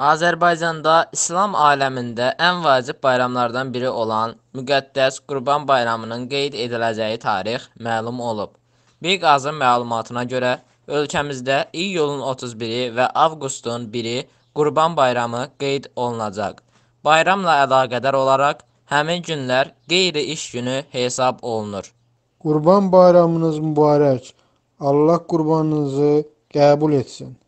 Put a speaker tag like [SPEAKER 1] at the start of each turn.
[SPEAKER 1] Azərbaycanda İslam aləmində ən vacib bayramlardan biri olan müqəddəs Qurban Bayramının qeyd ediləcəyi tarix məlum olub. BİQ Azın məlumatına görə, ölkəmizdə iyulun 31-i və avqustun 1-i Qurban Bayramı qeyd olunacaq. Bayramla əlaqədar olaraq həmin günlər qeyri-iş günü hesab olunur.
[SPEAKER 2] Qurban Bayramınız mübarək. Allah qurbanınızı qəbul etsin.